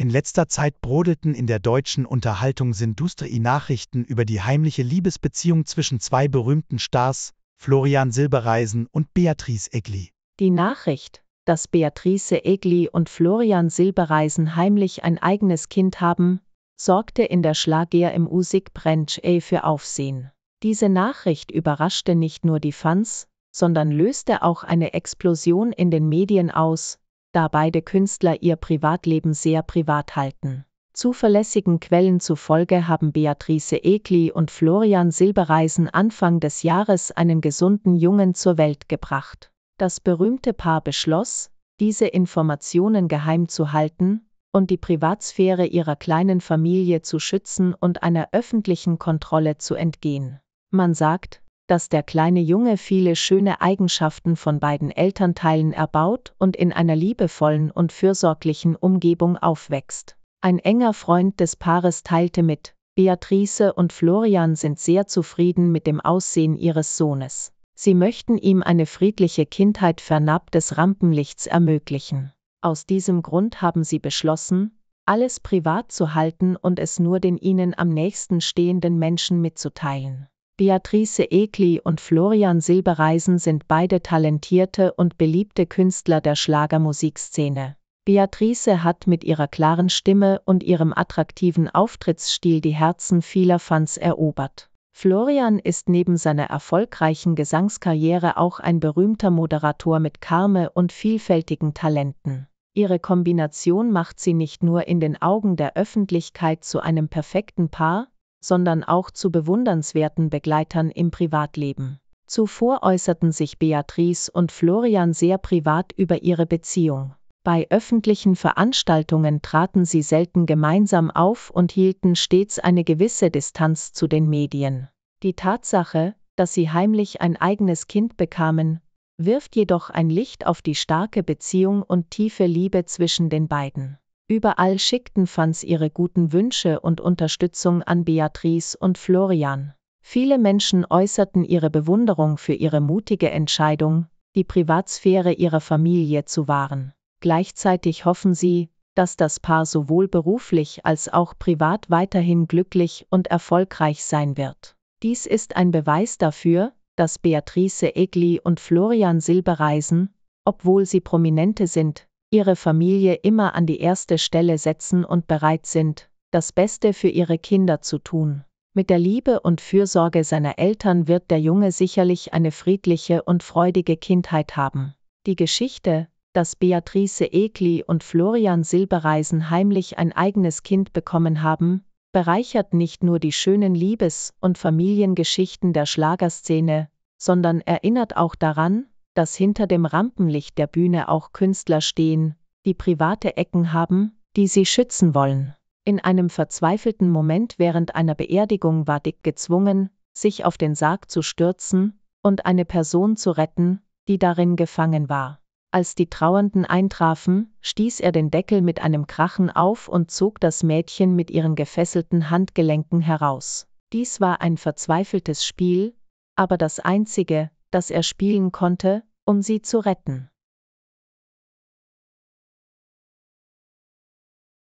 In letzter Zeit brodelten in der deutschen Unterhaltung sindustri Nachrichten über die heimliche Liebesbeziehung zwischen zwei berühmten Stars, Florian Silbereisen und Beatrice Egli. Die Nachricht, dass Beatrice Egli und Florian Silbereisen heimlich ein eigenes Kind haben, sorgte in der Schlager im Musik A e für Aufsehen. Diese Nachricht überraschte nicht nur die Fans, sondern löste auch eine Explosion in den Medien aus, da beide Künstler ihr Privatleben sehr privat halten. Zuverlässigen Quellen zufolge haben Beatrice Egli und Florian Silbereisen Anfang des Jahres einen gesunden Jungen zur Welt gebracht. Das berühmte Paar beschloss, diese Informationen geheim zu halten und die Privatsphäre ihrer kleinen Familie zu schützen und einer öffentlichen Kontrolle zu entgehen. Man sagt, dass der kleine Junge viele schöne Eigenschaften von beiden Elternteilen erbaut und in einer liebevollen und fürsorglichen Umgebung aufwächst. Ein enger Freund des Paares teilte mit, Beatrice und Florian sind sehr zufrieden mit dem Aussehen ihres Sohnes. Sie möchten ihm eine friedliche Kindheit fernab des Rampenlichts ermöglichen. Aus diesem Grund haben sie beschlossen, alles privat zu halten und es nur den ihnen am nächsten stehenden Menschen mitzuteilen. Beatrice Egli und Florian Silbereisen sind beide talentierte und beliebte Künstler der Schlagermusikszene. Beatrice hat mit ihrer klaren Stimme und ihrem attraktiven Auftrittsstil die Herzen vieler Fans erobert. Florian ist neben seiner erfolgreichen Gesangskarriere auch ein berühmter Moderator mit Karme und vielfältigen Talenten. Ihre Kombination macht sie nicht nur in den Augen der Öffentlichkeit zu einem perfekten Paar, sondern auch zu bewundernswerten Begleitern im Privatleben. Zuvor äußerten sich Beatrice und Florian sehr privat über ihre Beziehung. Bei öffentlichen Veranstaltungen traten sie selten gemeinsam auf und hielten stets eine gewisse Distanz zu den Medien. Die Tatsache, dass sie heimlich ein eigenes Kind bekamen, wirft jedoch ein Licht auf die starke Beziehung und tiefe Liebe zwischen den beiden. Überall schickten Fans ihre guten Wünsche und Unterstützung an Beatrice und Florian. Viele Menschen äußerten ihre Bewunderung für ihre mutige Entscheidung, die Privatsphäre ihrer Familie zu wahren. Gleichzeitig hoffen sie, dass das Paar sowohl beruflich als auch privat weiterhin glücklich und erfolgreich sein wird. Dies ist ein Beweis dafür, dass Beatrice Egli und Florian Silbereisen, obwohl sie prominente sind, ihre Familie immer an die erste Stelle setzen und bereit sind, das Beste für ihre Kinder zu tun. Mit der Liebe und Fürsorge seiner Eltern wird der Junge sicherlich eine friedliche und freudige Kindheit haben. Die Geschichte, dass Beatrice Egli und Florian Silbereisen heimlich ein eigenes Kind bekommen haben, bereichert nicht nur die schönen Liebes- und Familiengeschichten der Schlagerszene, sondern erinnert auch daran, dass hinter dem Rampenlicht der Bühne auch Künstler stehen, die private Ecken haben, die sie schützen wollen. In einem verzweifelten Moment während einer Beerdigung war Dick gezwungen, sich auf den Sarg zu stürzen und eine Person zu retten, die darin gefangen war. Als die Trauernden eintrafen, stieß er den Deckel mit einem Krachen auf und zog das Mädchen mit ihren gefesselten Handgelenken heraus. Dies war ein verzweifeltes Spiel, aber das einzige, dass er spielen konnte, um sie zu retten.